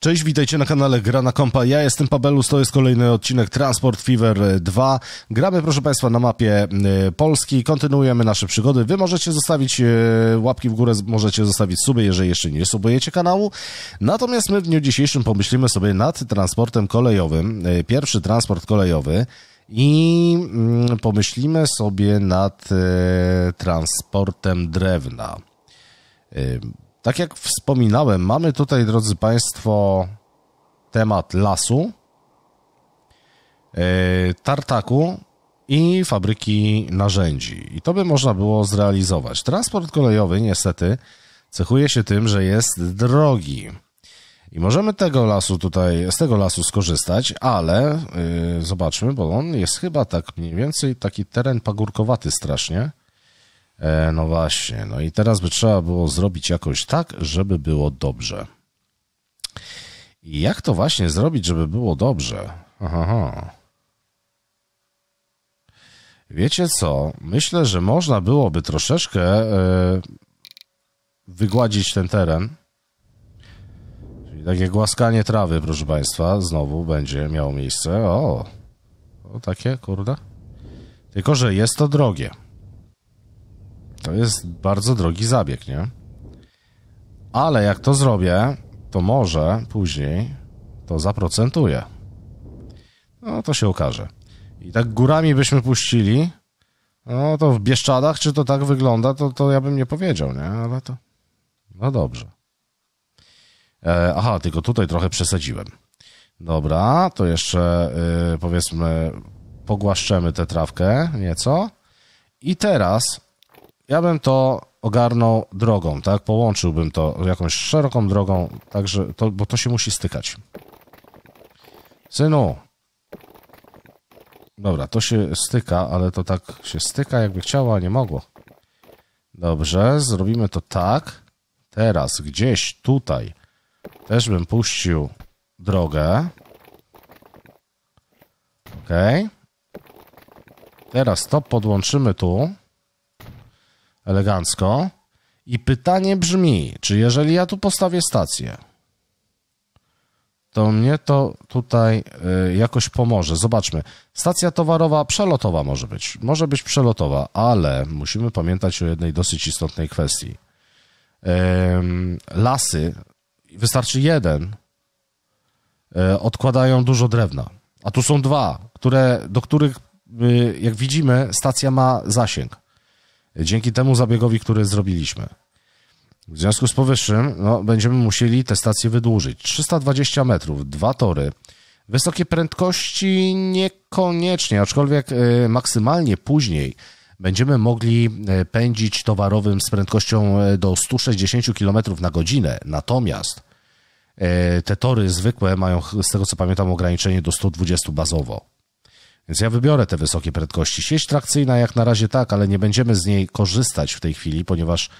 Cześć, witajcie na kanale Gra na Kompa. Ja jestem Pabelus, to jest kolejny odcinek Transport Fever 2. Gramy, proszę Państwa, na mapie y, Polski, kontynuujemy nasze przygody. Wy możecie zostawić y, łapki w górę, możecie zostawić suby, jeżeli jeszcze nie subujecie kanału. Natomiast my w dniu dzisiejszym pomyślimy sobie nad transportem kolejowym, y, pierwszy transport kolejowy i mm, pomyślimy sobie nad transportem drewna tak jak wspominałem, mamy tutaj, drodzy Państwo, temat lasu, e, tartaku i fabryki narzędzi. I to by można było zrealizować. Transport kolejowy niestety cechuje się tym, że jest drogi. I możemy tego lasu tutaj, z tego lasu skorzystać, ale yy, zobaczmy, bo on jest chyba tak mniej więcej taki teren pagórkowaty strasznie. E, no właśnie, no i teraz by trzeba było zrobić jakoś tak, żeby było dobrze. I jak to właśnie zrobić, żeby było dobrze? Aha. Wiecie co? Myślę, że można byłoby troszeczkę e, wygładzić ten teren. Czyli takie głaskanie trawy, proszę Państwa, znowu będzie miało miejsce. O, o takie, kurde. Tylko, że jest to drogie. To jest bardzo drogi zabieg, nie? Ale jak to zrobię, to może później to zaprocentuję. No to się okaże. I tak górami byśmy puścili, no to w Bieszczadach, czy to tak wygląda, to, to ja bym nie powiedział, nie? Ale to... No dobrze. E, aha, tylko tutaj trochę przesadziłem. Dobra, to jeszcze y, powiedzmy pogłaszczemy tę trawkę nieco. I teraz ja bym to ogarnął drogą, tak? Połączyłbym to jakąś szeroką drogą, także to, bo to się musi stykać. Synu. Dobra, to się styka, ale to tak się styka, jakby chciała, a nie mogło. Dobrze, zrobimy to tak. Teraz gdzieś tutaj też bym puścił drogę. Ok. Teraz to podłączymy tu elegancko. I pytanie brzmi, czy jeżeli ja tu postawię stację, to mnie to tutaj y, jakoś pomoże. Zobaczmy. Stacja towarowa przelotowa może być. Może być przelotowa, ale musimy pamiętać o jednej dosyć istotnej kwestii. Lasy, wystarczy jeden, e, odkładają dużo drewna. A tu są dwa, które, do których, y, jak widzimy, stacja ma zasięg dzięki temu zabiegowi, który zrobiliśmy. W związku z powyższym no, będziemy musieli te stacje wydłużyć. 320 metrów, dwa tory. Wysokie prędkości niekoniecznie, aczkolwiek y, maksymalnie później będziemy mogli y, pędzić towarowym z prędkością y, do 160 km na godzinę. Natomiast te tory zwykłe mają, z tego co pamiętam, ograniczenie do 120 bazowo. Więc ja wybiorę te wysokie prędkości. Sieć trakcyjna jak na razie tak, ale nie będziemy z niej korzystać w tej chwili, ponieważ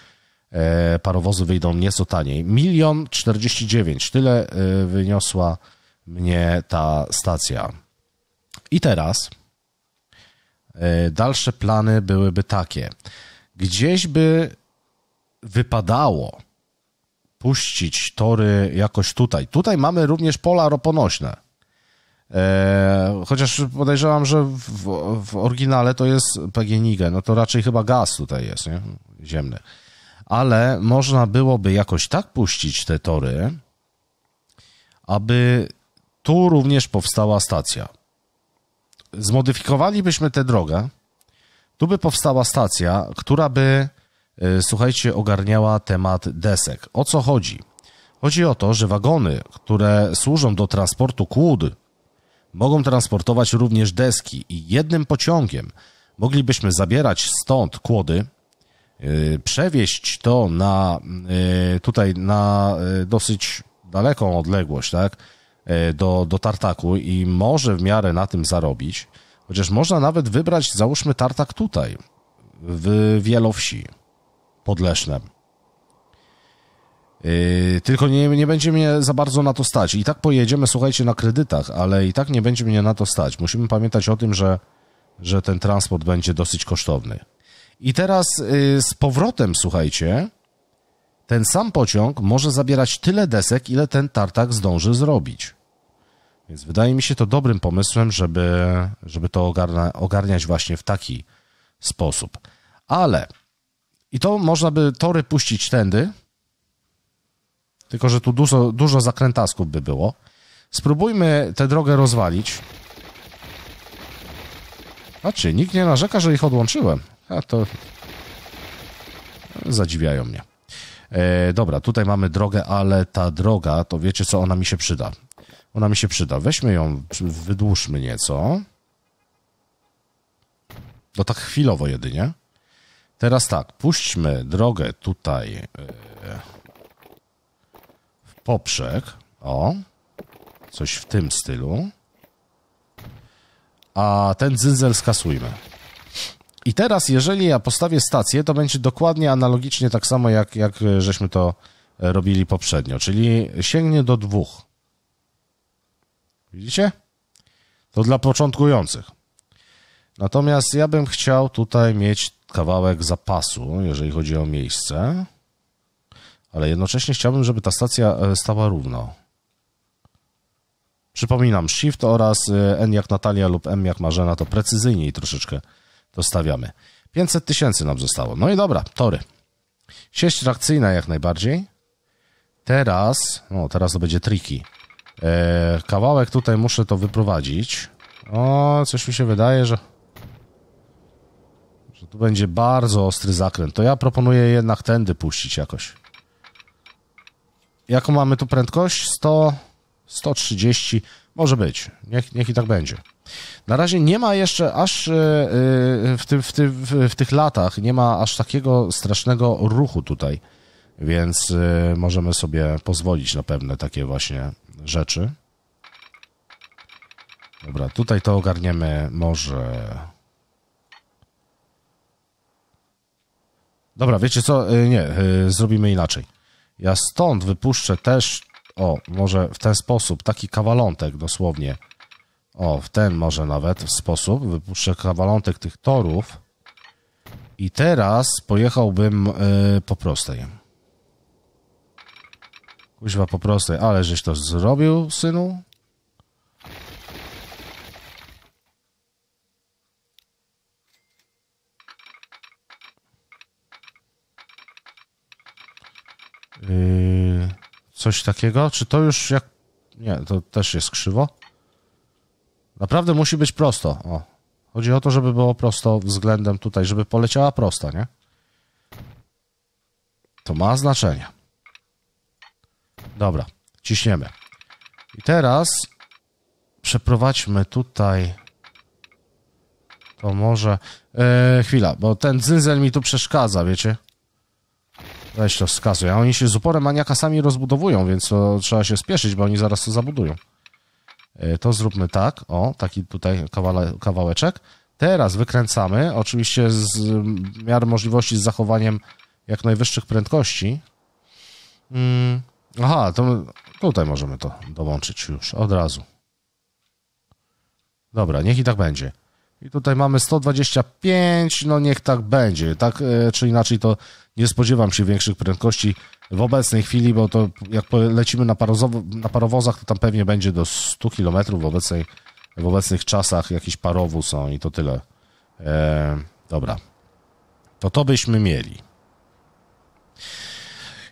e, parowozy wyjdą nieco taniej. Milion 49, tyle e, wyniosła mnie ta stacja. I teraz e, dalsze plany byłyby takie. Gdzieś by wypadało puścić tory jakoś tutaj. Tutaj mamy również pola roponośne E, chociaż podejrzewam, że w, w, oryginale to jest PGNiG, no to raczej chyba gaz tutaj jest, nie? ziemny. Ale można byłoby jakoś tak puścić te tory, aby tu również powstała stacja. Zmodyfikowalibyśmy tę drogę, tu by powstała stacja, która by, e, słuchajcie, ogarniała temat desek. O co chodzi? Chodzi o to, że wagony, które służą do transportu kłód, Mogą transportować również deski i jednym pociągiem moglibyśmy zabierać stąd kłody, y, przewieźć to na y, tutaj na y, dosyć daleką odległość, tak? Do, do tartaku i może w miarę na tym zarobić. Chociaż można nawet wybrać, załóżmy, tartak tutaj, w Wielowsi pod Lesznem Yy, tylko nie, nie będzie mnie za bardzo na to stać. I tak pojedziemy, słuchajcie, na kredytach, ale i tak nie będzie mnie na to stać. Musimy pamiętać o tym, że, że ten transport będzie dosyć kosztowny. I teraz yy, z powrotem, słuchajcie, ten sam pociąg może zabierać tyle desek, ile ten tartak zdąży zrobić. Więc wydaje mi się to dobrym pomysłem, żeby, żeby to ogarniać właśnie w taki sposób. Ale i to można by tory puścić tędy, tylko że tu dużo, dużo zakrętasków by było. Spróbujmy tę drogę rozwalić. Znaczy, nikt nie narzeka, że ich odłączyłem. A to... Zadziwiają mnie. E, dobra, tutaj mamy drogę, ale ta droga, to wiecie co, ona mi się przyda. Ona mi się przyda. Weźmy ją, wydłużmy nieco. No tak chwilowo jedynie. Teraz tak, puśćmy drogę tutaj... E poprzek. O, coś w tym stylu. A ten dzyndzel skasujmy. I teraz, jeżeli ja postawię stację, to będzie dokładnie analogicznie tak samo, jak, jak e, żeśmy to e, robili poprzednio, czyli sięgnie do dwóch. Widzicie? To dla początkujących. Natomiast ja bym chciał tutaj mieć kawałek zapasu, jeżeli chodzi o miejsce ale jednocześnie chciałbym, żeby ta stacja e, stała równo. Przypominam, Shift oraz e, N jak Natalia lub M jak Marzena to precyzyjniej troszeczkę to stawiamy. 500 tysięcy nam zostało. No i dobra, tory. Sieć trakcyjna jak najbardziej. Teraz, no teraz to będzie triki. E, kawałek tutaj muszę to wyprowadzić. O, coś mi się wydaje, że... Że tu będzie bardzo ostry zakręt. To ja proponuję jednak tędy puścić jakoś. Jaką mamy tu prędkość? 100, 130, może być. Niech, niech i tak będzie. Na razie nie ma jeszcze aż e, e, w, tym, w, tym, w tych latach, nie ma aż takiego strasznego ruchu tutaj, więc e, możemy sobie pozwolić na pewne takie właśnie rzeczy. Dobra, tutaj to ogarniemy może. Dobra, wiecie co? Nie, zrobimy inaczej. Ja stąd wypuszczę też, o, może w ten sposób, taki kawalątek dosłownie. O, w ten może nawet sposób. Wypuszczę kawalątek tych torów. I teraz pojechałbym yy, po prostej. Kuźwa po prostej, ale żeś to zrobił, synu? Yy, coś takiego? Czy to już jak. Nie, to też jest krzywo. Naprawdę musi być prosto. O. Chodzi o to, żeby było prosto względem tutaj, żeby poleciała prosta, nie? To ma znaczenie. Dobra, ciśniemy. I teraz przeprowadźmy tutaj. To może. Yy, chwila, bo ten dzynzel mi tu przeszkadza, wiecie? Weź to wskazuj. A oni się z uporem maniaka sami rozbudowują, więc to trzeba się spieszyć, bo oni zaraz to zabudują. E, to zróbmy tak. O, taki tutaj kawałeczek. Teraz wykręcamy, oczywiście z miar możliwości z zachowaniem jak najwyższych prędkości. Hmm. Aha, to tutaj możemy to dołączyć już od razu. Dobra, niech i tak będzie. I tutaj mamy 125, no niech tak będzie. Tak e, czy inaczej to nie spodziewam się większych prędkości w obecnej chwili, bo to jak lecimy na, na parowozach, to tam pewnie będzie do 100 km w, obecnej, w obecnych czasach jakiś parowóz są no i to tyle. E, dobra. To to byśmy mieli.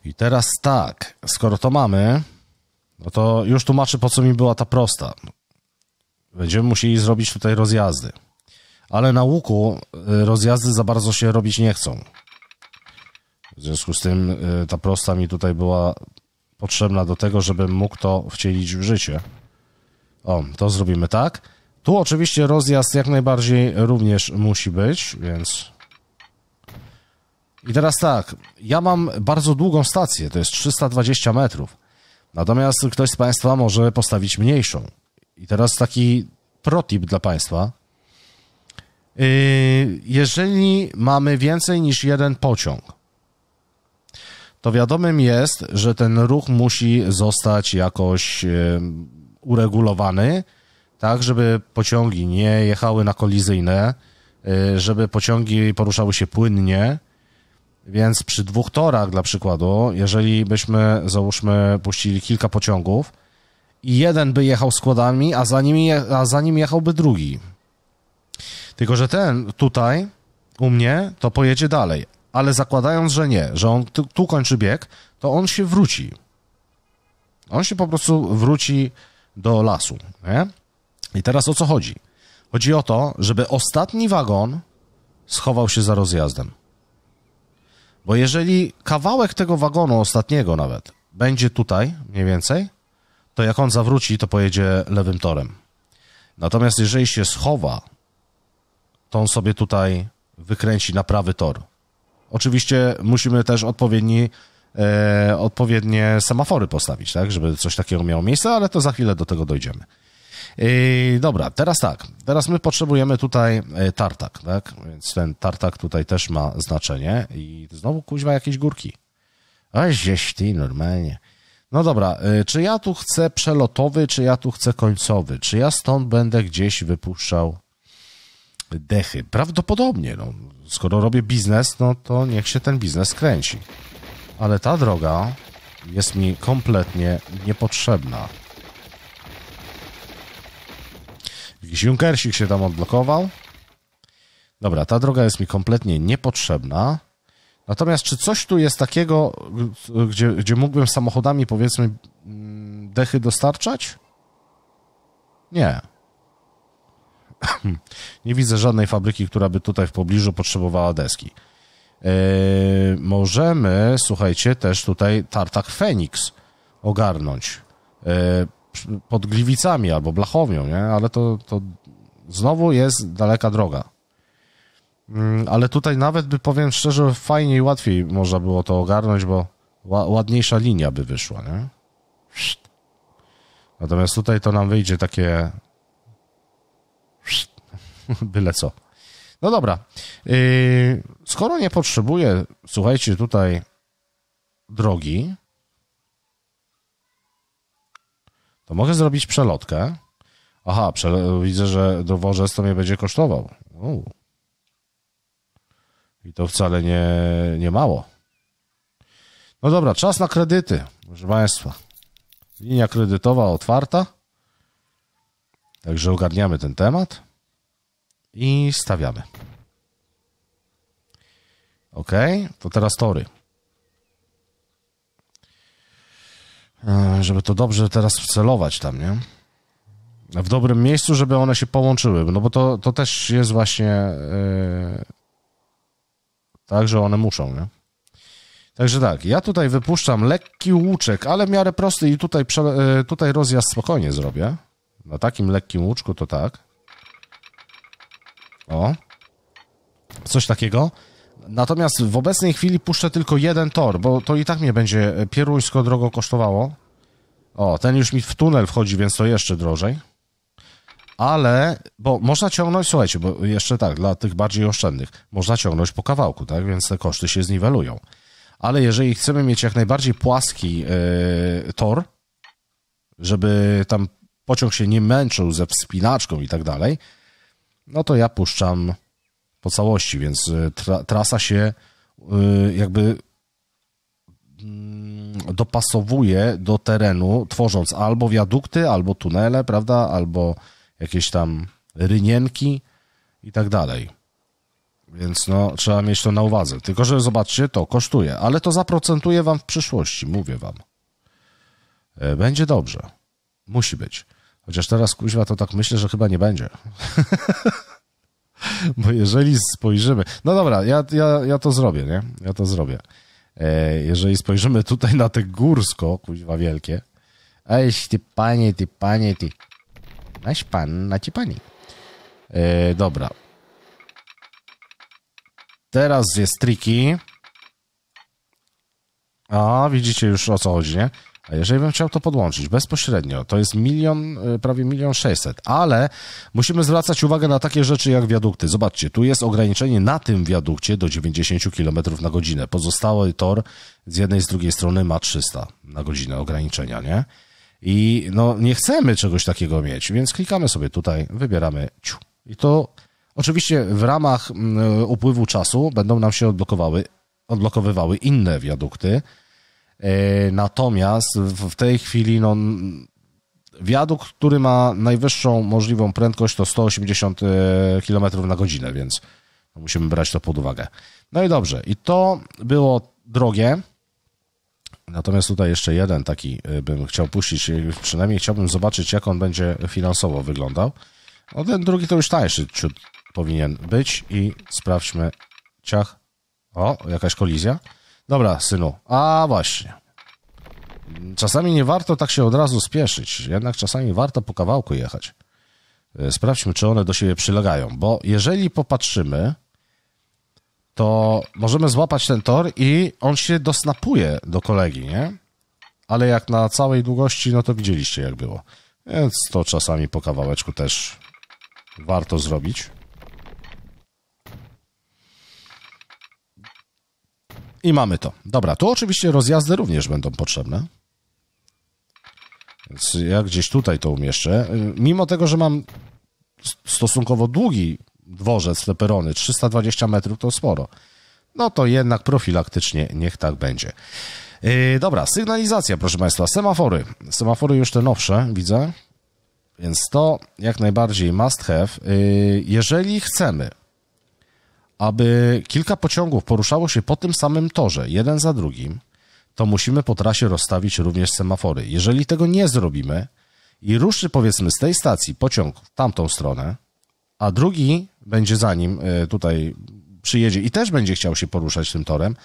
I teraz tak, skoro to mamy, no to już tłumaczę po co mi była ta prosta. Będziemy musieli zrobić tutaj rozjazdy ale na łuku e, rozjazdy za bardzo się robić nie chcą. W związku z tym e, ta prosta mi tutaj była potrzebna do tego, żebym mógł to wcielić w życie. O, to zrobimy tak. Tu oczywiście rozjazd jak najbardziej również musi być, więc... I teraz tak, ja mam bardzo długą stację, to jest 320 metrów. Natomiast ktoś z Państwa może postawić mniejszą. I teraz taki protip dla Państwa – Yy, jeżeli mamy więcej niż jeden pociąg, to wiadomym jest, że ten ruch musi zostać jakoś yy, uregulowany, tak, żeby pociągi nie jechały na kolizyjne, yy, żeby pociągi poruszały się płynnie. Więc przy dwóch torach, dla przykładu, jeżeli byśmy, załóżmy, puścili kilka pociągów i jeden by jechał składami, a za nim, je, a za nim jechałby drugi, tylko, że ten tutaj u mnie to pojedzie dalej, ale zakładając, że nie, że on tu, tu kończy bieg, to on się wróci. On się po prostu wróci do lasu. Nie? I teraz o co chodzi? Chodzi o to, żeby ostatni wagon schował się za rozjazdem. Bo jeżeli kawałek tego wagonu, ostatniego nawet, będzie tutaj mniej więcej, to jak on zawróci, to pojedzie lewym torem. Natomiast jeżeli się schowa to on sobie tutaj wykręci na prawy tor. Oczywiście musimy też odpowiedni, e, odpowiednie semafory postawić, tak, żeby coś takiego miało miejsce, ale to za chwilę do tego dojdziemy. I e, dobra, teraz tak. Teraz my potrzebujemy tutaj e, tartak, tak? Więc ten tartak tutaj też ma znaczenie. I znowu kuźwa jakieś górki. Oj, gdzieś ty, normalnie. No dobra, e, czy ja tu chcę przelotowy, czy ja tu chcę końcowy? Czy ja stąd będę gdzieś wypuszczał dechy. Prawdopodobnie, no, skoro robię biznes, no to niech się ten biznes kręci. Ale ta droga jest mi kompletnie niepotrzebna. Jakiś Junkersik się tam odblokował. Dobra, ta droga jest mi kompletnie niepotrzebna. Natomiast czy coś tu jest takiego, gdzie, gdzie mógłbym samochodami, powiedzmy, mm, dechy dostarczać? Nie. Hmm. nie widzę żadnej fabryki, która by tutaj w pobliżu potrzebowała deski. Yy, możemy, słuchajcie, też tutaj tartak Fenix ogarnąć yy, pod Gliwicami albo Blachowią, nie? ale to, to znowu jest daleka droga. Yy, ale tutaj nawet by powiem szczerze, fajniej, łatwiej można było to ogarnąć, bo ładniejsza linia by wyszła, nie? Natomiast tutaj to nam wyjdzie takie byle co. No dobra. Y, skoro nie potrzebuję, słuchajcie, tutaj drogi, to mogę zrobić przelotkę. Aha, przele widzę, że dowożec to mnie będzie kosztował. I to wcale nie, nie mało. No dobra, czas na kredyty, proszę Państwa. Linia kredytowa otwarta. Także ogarniamy ten temat i stawiamy. Ok, to teraz tory. E, żeby to dobrze teraz wcelować tam, nie? W dobrym miejscu, żeby one się połączyły, no bo to, to też jest właśnie yy, tak, że one muszą, nie? Także tak, ja tutaj wypuszczam lekki łuczek, ale w miarę prosty i tutaj, e, tutaj rozjazd spokojnie zrobię. Na takim lekkim łuczku to tak. O. Coś takiego. Natomiast w obecnej chwili puszczę tylko jeden tor, bo to i tak mnie będzie e, pieruńsko drogo kosztowało. O, ten już mi w tunel wchodzi, więc to jeszcze drożej. Ale, bo można ciągnąć, słuchajcie, bo jeszcze tak, dla tych bardziej oszczędnych, można ciągnąć po kawałku, tak, więc te koszty się zniwelują. Ale jeżeli chcemy mieć jak najbardziej płaski yy, tor, żeby tam pociąg się nie męczył ze wspinaczką i tak dalej, no to ja puszczam po całości, więc y, tra trasa się y, jakby mm, dopasowuje do terenu, tworząc albo wiadukty, albo tunele, prawda, albo jakieś tam rynienki i tak dalej. Więc no, trzeba mieć to na uwadze. Tylko, że zobaczcie, to kosztuje, ale to zaprocentuje wam w przyszłości, mówię wam. E, będzie dobrze. Musi być. Chociaż teraz kuźwa to tak myślę, że chyba nie będzie. Bo jeżeli spojrzymy. No dobra, ja, ja, ja to zrobię, nie? Ja to zrobię. E, jeżeli spojrzymy tutaj na te górsko, kuźwa wielkie. Ej, ty panie, ty panie, ty. Naś pan, na ci pani. E, dobra. Teraz jest triki. A, widzicie już o co chodzi, nie? A jeżeli bym chciał to podłączyć bezpośrednio, to jest milion, y, prawie milion sześćset, ale musimy zwracać uwagę na takie rzeczy jak wiadukty. Zobaczcie, tu jest ograniczenie na tym wiadukcie do 90 km na godzinę. Pozostały tor z jednej i z drugiej strony ma 300 na godzinę ograniczenia, nie? I no nie chcemy czegoś takiego mieć, więc klikamy sobie tutaj, wybieramy ciu. I to oczywiście w ramach mm, upływu czasu będą nam się odblokowały, odblokowywały inne wiadukty, E, natomiast w tej chwili no, wiadukt, który ma najwyższą możliwą prędkość, to 180 e, km na godzinę, więc musimy brać to pod uwagę. No i dobrze, i to było drogie. Natomiast tutaj jeszcze jeden taki e, bym chciał puścić, przynajmniej chciałbym zobaczyć, jak on będzie finansowo wyglądał. No ten drugi to już tańszy ciut powinien być i sprawdźmy ciach. O, jakaś kolizja. Dobra, synu. A właśnie. Czasami nie warto tak się od razu spieszyć, jednak czasami warto po kawałku jechać. E, sprawdźmy, czy one do siebie przylegają, bo jeżeli popatrzymy, to możemy złapać ten tor i on się dosnapuje do kolegi, nie? Ale jak na całej długości, no to widzieliście jak było. Więc to czasami po kawałeczku też warto zrobić. I mamy to. Dobra, tu oczywiście rozjazdy również będą potrzebne. Więc ja gdzieś tutaj to umieszczę. Y, mimo tego, że mam stosunkowo długi dworzec, te perony, 320 metrów to sporo. No to jednak profilaktycznie niech tak będzie. Yy, dobra, sygnalizacja, proszę Państwa, semafory. Semafory już te nowsze, widzę. Więc to jak najbardziej must have. Yy, jeżeli chcemy aby kilka pociągów poruszało się po tym samym torze, jeden za drugim, to musimy po trasie rozstawić również semafory. Jeżeli tego nie zrobimy i ruszy powiedzmy z tej stacji pociąg w tamtą stronę, a drugi będzie za nim e, tutaj przyjedzie i też będzie chciał się poruszać tym torem,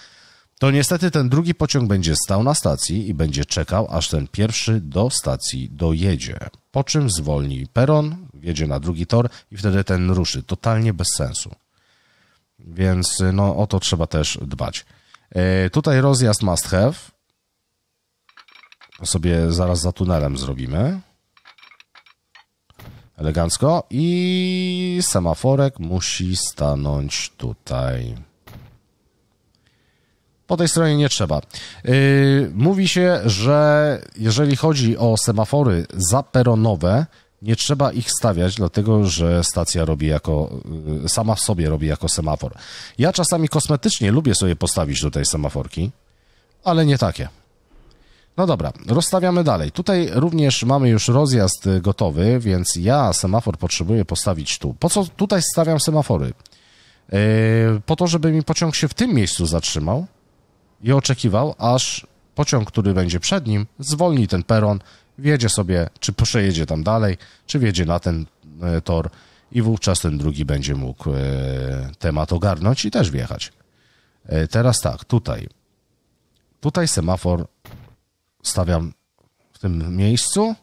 to niestety ten drugi pociąg będzie stał na stacji i będzie czekał, aż ten pierwszy do stacji dojedzie. Po czym zwolni peron, jedzie na drugi tor i wtedy ten ruszy. Totalnie bez sensu. Więc y, no, o to trzeba też dbać. Y, tutaj rozjazd must have. To sobie zaraz za tunelem zrobimy. Elegancko. I semaforek musi stanąć tutaj. Po tej stronie nie trzeba. Y, mówi się, że jeżeli chodzi o semafory zaperonowe, nie trzeba ich stawiać, dlatego że stacja robi jako, y, sama w sobie robi jako semafor. Ja czasami kosmetycznie lubię sobie postawić tutaj semaforki, ale nie takie. No dobra, rozstawiamy dalej. Tutaj również mamy już rozjazd y, gotowy, więc ja semafor potrzebuję postawić tu. Po co tutaj stawiam semafory? Yy, po to, żeby mi pociąg się w tym miejscu zatrzymał i oczekiwał, aż pociąg, który będzie przed nim, zwolni ten peron, wjedzie sobie, czy przejedzie tam dalej, czy wjedzie na ten e, tor i wówczas ten drugi będzie mógł e, temat ogarnąć i też wjechać. E, teraz tak, tutaj. Tutaj semafor stawiam w tym miejscu.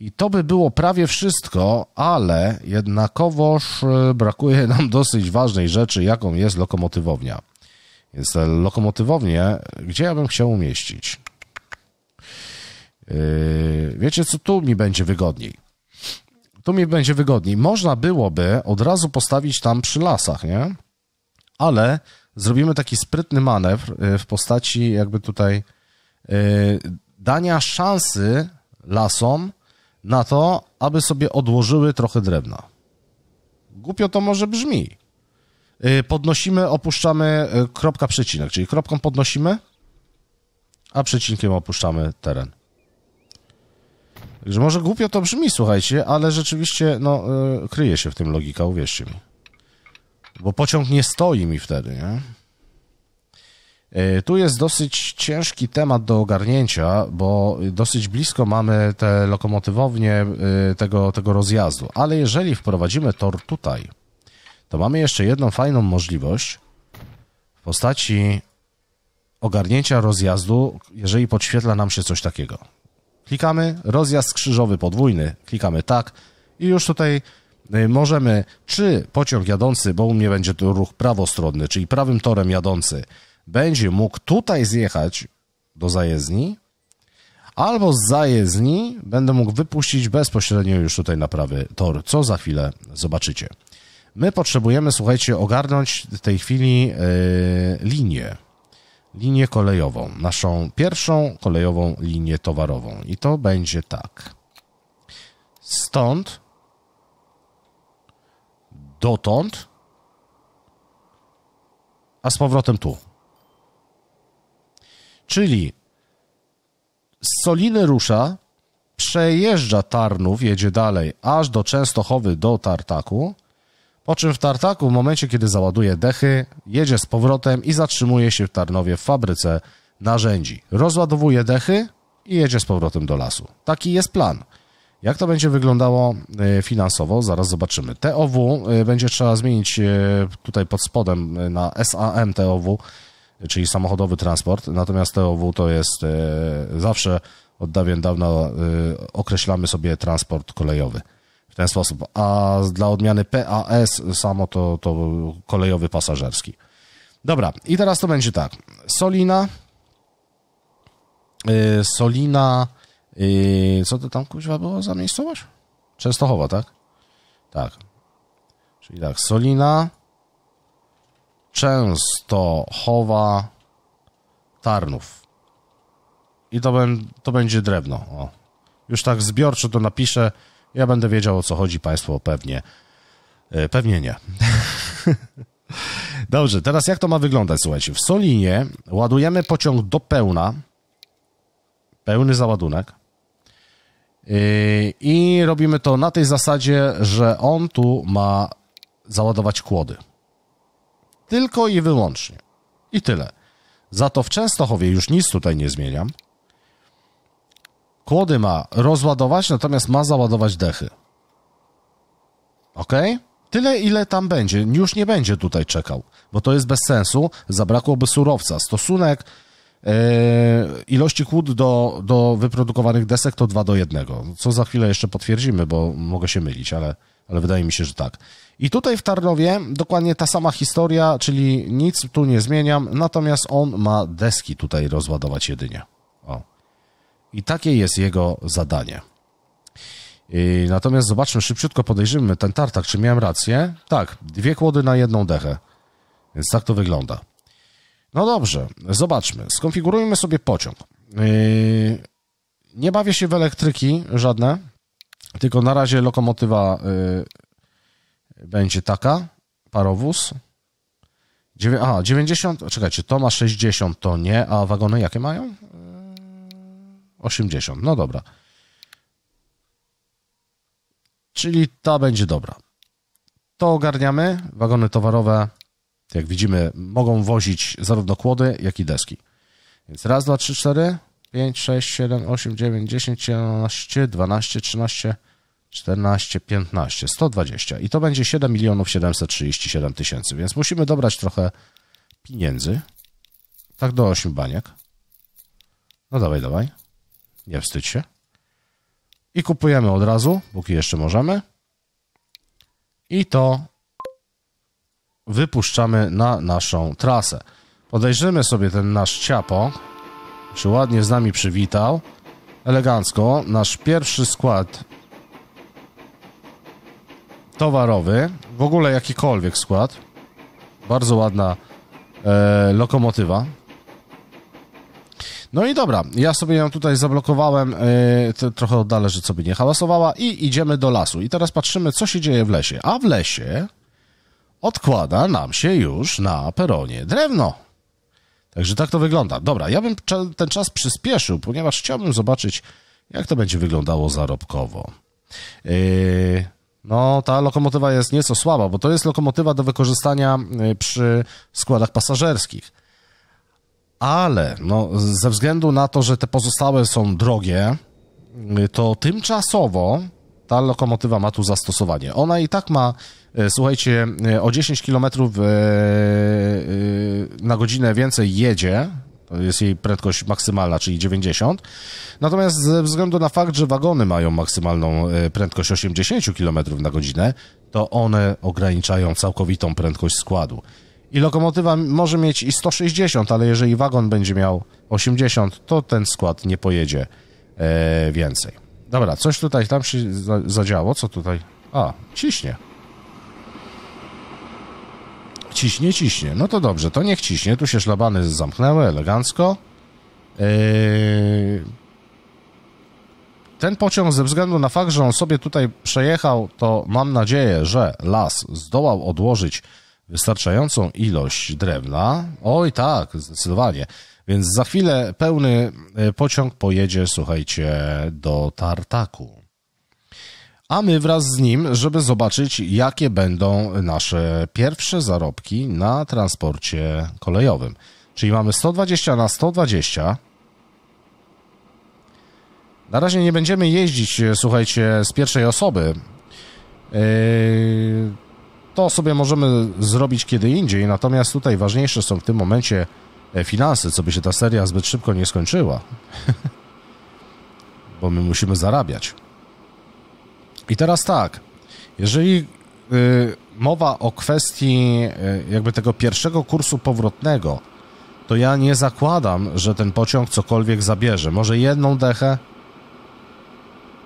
I to by było prawie wszystko, ale jednakowoż brakuje nam dosyć ważnej rzeczy, jaką jest lokomotywownia. Więc lokomotywownię, gdzie ja bym chciał umieścić? Yy, wiecie co, tu mi będzie wygodniej. Tu mi będzie wygodniej. Można byłoby od razu postawić tam przy lasach, nie? Ale zrobimy taki sprytny manewr yy, w postaci jakby tutaj yy, dania szansy lasom na to, aby sobie odłożyły trochę drewna. Głupio to może brzmi. Podnosimy, opuszczamy kropka przecinek, czyli kropką podnosimy, a przecinkiem opuszczamy teren. Że może głupio to brzmi, słuchajcie, ale rzeczywiście, no, y, kryje się w tym logika, uwierzcie mi. Bo pociąg nie stoi mi wtedy, nie? E, tu jest dosyć ciężki temat do ogarnięcia, bo dosyć blisko mamy te lokomotywownie e, tego, tego rozjazdu. Ale jeżeli wprowadzimy tor tutaj, to mamy jeszcze jedną fajną możliwość w postaci ogarnięcia rozjazdu, jeżeli podświetla nam się coś takiego. Klikamy rozjazd krzyżowy podwójny, klikamy tak i już tutaj y, możemy, czy pociąg jadący, bo u mnie będzie to ruch prawostronny, czyli prawym torem jadący, będzie mógł tutaj zjechać do zajezdni, albo z zajezdni będę mógł wypuścić bezpośrednio już tutaj na prawy tor, co za chwilę zobaczycie. My potrzebujemy, słuchajcie, ogarnąć w tej chwili yy, linię linię kolejową, naszą pierwszą kolejową linię towarową. I to będzie tak. Stąd dotąd, a z powrotem tu. Czyli z Soliny rusza, przejeżdża Tarnów, jedzie dalej, aż do Częstochowy, do Tartaku, po czym w tartaku, w momencie kiedy załaduje dechy, jedzie z powrotem i zatrzymuje się w Tarnowie w fabryce narzędzi. Rozładowuje dechy i jedzie z powrotem do lasu. Taki jest plan. Jak to będzie wyglądało e, finansowo, zaraz zobaczymy. TOW e, będzie trzeba zmienić e, tutaj pod spodem na SAM TOW, czyli samochodowy transport, natomiast TOW to jest zawsze od dawien dawna określamy sobie transport kolejowy ten sposób. A dla odmiany PAS samo to, to kolejowy pasażerski. Dobra, i teraz to będzie tak. Solina. Yy, Solina. Yy, co to tam kuźwa było za miejscowość? Częstochowa, tak? Tak. Czyli tak, Solina. Częstochowa. Tarnów. I to, ben, to będzie drewno. O. Już tak zbiorczo to napiszę ja będę wiedział o co chodzi, Państwo pewnie. E, pewnie nie. Dobrze, teraz jak to ma wyglądać? Słuchajcie, w Solinie ładujemy pociąg do pełna. Pełny załadunek. E, I robimy to na tej zasadzie, że on tu ma załadować kłody. Tylko i wyłącznie. I tyle. Za to w Częstochowie już nic tutaj nie zmieniam. Kłody ma rozładować, natomiast ma załadować dechy. Ok? Tyle, ile tam będzie. Już nie będzie tutaj czekał, bo to jest bez sensu. Zabrakłoby surowca. Stosunek e, ilości kłód do, do wyprodukowanych desek to 2 do 1. Co za chwilę jeszcze potwierdzimy, bo mogę się mylić, ale, ale wydaje mi się, że tak. I tutaj w Tarnowie dokładnie ta sama historia, czyli nic tu nie zmieniam, natomiast on ma deski tutaj rozładować jedynie. I takie jest jego zadanie. natomiast zobaczmy szybciutko, podejrzymy ten tartak, czy miałem rację. Tak, dwie kłody na jedną dechę. Więc tak to wygląda. No dobrze, zobaczmy. Skonfigurujmy sobie pociąg. Yy, nie bawię się w elektryki żadne, tylko na razie lokomotywa yy, będzie taka, parowóz. A aha, 90, czekajcie, to ma 60, to nie, a wagony jakie mają? 80, no dobra. Czyli ta będzie dobra. To ogarniamy. Wagony towarowe, jak widzimy, mogą wozić zarówno kłody, jak i deski. Więc raz, dwa, trzy, cztery, pięć, sześć, siedem, osiem, dziewięć, dziesięć, jedenaście, dwanaście, trzynaście, 14, 15, 120 i to będzie 7 milionów 737 tysięcy, więc musimy dobrać trochę pieniędzy. Tak do 8 baniek. No dawaj, dawaj nie wstydź się. I kupujemy od razu, póki jeszcze możemy. I to wypuszczamy na naszą trasę. Podejrzymy sobie ten nasz ciapo, czy ładnie z nami przywitał. Elegancko. Nasz pierwszy skład towarowy, w ogóle jakikolwiek skład. Bardzo ładna e, lokomotywa. No i dobra, ja sobie ją tutaj zablokowałem, yy, trochę oddalę, że sobie nie hałasowała i idziemy do lasu. I teraz patrzymy, co się dzieje w lesie. A w lesie odkłada nam się już na peronie drewno. Także tak to wygląda. Dobra, ja bym ten czas przyspieszył, ponieważ chciałbym zobaczyć, jak to będzie wyglądało zarobkowo. Yy... No, ta lokomotywa jest nieco słaba, bo to jest lokomotywa do wykorzystania e, przy składach pasażerskich ale no, ze względu na to, że te pozostałe są drogie, to tymczasowo ta lokomotywa ma tu zastosowanie. Ona i tak ma, e, słuchajcie, e, o 10 km e, na godzinę więcej jedzie, to jest jej prędkość maksymalna, czyli 90. Natomiast ze względu na fakt, że wagony mają maksymalną prędkość 80 km na godzinę, to one ograniczają całkowitą prędkość składu. I lokomotywa może mieć i 160, ale jeżeli wagon będzie miał 80, to ten skład nie pojedzie e, więcej. Dobra, coś tutaj tam się zadziało. Co tutaj? A, ciśnie. Ciśnie, ciśnie. No to dobrze, to niech ciśnie. Tu się szlabany zamknęły elegancko. E, ten pociąg, ze względu na fakt, że on sobie tutaj przejechał, to mam nadzieję, że las zdołał odłożyć wystarczającą ilość drewna. Oj tak, zdecydowanie. Więc za chwilę pełny e, pociąg pojedzie, słuchajcie, do Tartaku. A my wraz z nim, żeby zobaczyć, jakie będą nasze pierwsze zarobki na transporcie kolejowym. Czyli mamy 120 na 120. Na razie nie będziemy jeździć, e, słuchajcie, z pierwszej osoby. Yy to sobie możemy zrobić kiedy indziej, natomiast tutaj ważniejsze są w tym momencie e, finanse, co by się ta seria zbyt szybko nie skończyła. Bo my musimy zarabiać. I teraz tak, jeżeli y, mowa o kwestii y, jakby tego pierwszego kursu powrotnego, to ja nie zakładam, że ten pociąg cokolwiek zabierze. Może jedną dechę,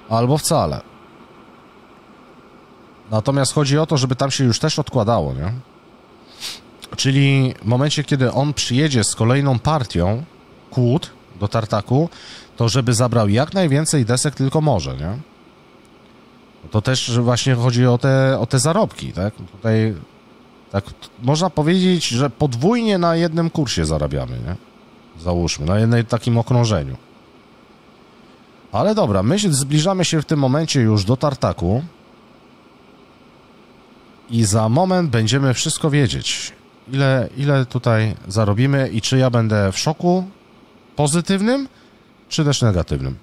albo wcale. Natomiast chodzi o to, żeby tam się już też odkładało, nie? Czyli w momencie, kiedy on przyjedzie z kolejną partią kłód do tartaku, to żeby zabrał jak najwięcej desek tylko może, nie? To też właśnie chodzi o te, o te zarobki, tak? Tutaj tak można powiedzieć, że podwójnie na jednym kursie zarabiamy, nie? Załóżmy, na jednym takim okrążeniu. Ale dobra, my zbliżamy się w tym momencie już do tartaku i za moment będziemy wszystko wiedzieć. Ile, ile tutaj zarobimy i czy ja będę w szoku pozytywnym, czy też negatywnym.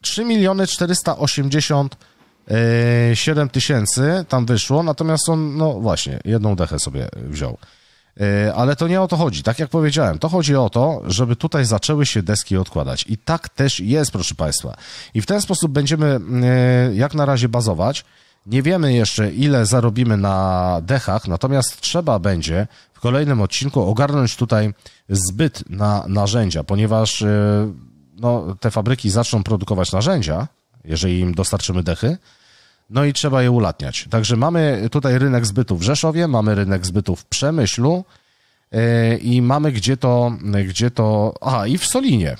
3 miliony 487 e, tysięcy tam wyszło, natomiast on, no właśnie, jedną dechę sobie wziął. E, ale to nie o to chodzi. Tak jak powiedziałem, to chodzi o to, żeby tutaj zaczęły się deski odkładać. I tak też jest, proszę Państwa. I w ten sposób będziemy e, jak na razie bazować. Nie wiemy jeszcze, ile zarobimy na dechach, natomiast trzeba będzie w kolejnym odcinku ogarnąć tutaj zbyt na narzędzia, ponieważ e, no, te fabryki zaczną produkować narzędzia, jeżeli im dostarczymy dechy, no i trzeba je ulatniać. Także mamy tutaj rynek zbytu w Rzeszowie, mamy rynek zbytu w Przemyślu, E, i mamy gdzie to, gdzie to, a i w Solinie e,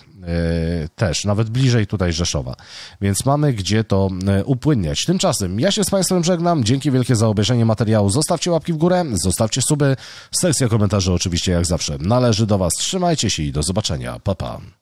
też, nawet bliżej tutaj Rzeszowa, więc mamy gdzie to e, upłynniać. Tymczasem ja się z Państwem żegnam, dzięki wielkie za obejrzenie materiału, zostawcie łapki w górę, zostawcie suby, sekcja komentarzy oczywiście jak zawsze należy do Was, trzymajcie się i do zobaczenia, pa pa.